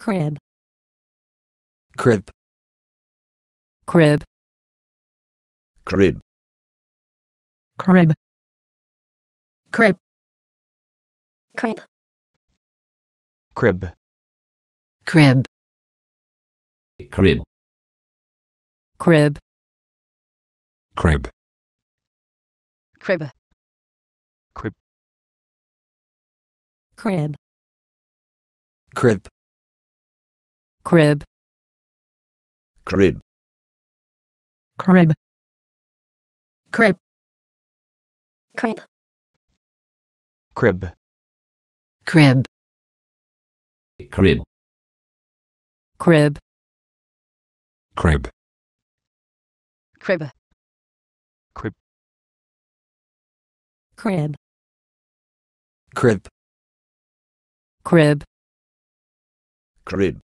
crib crib crib crib crib crib crib crib crib crib crib crib crib crib crib crib crib crib crib crib crib crib crib crib crib crib crib crib crib crib crib crib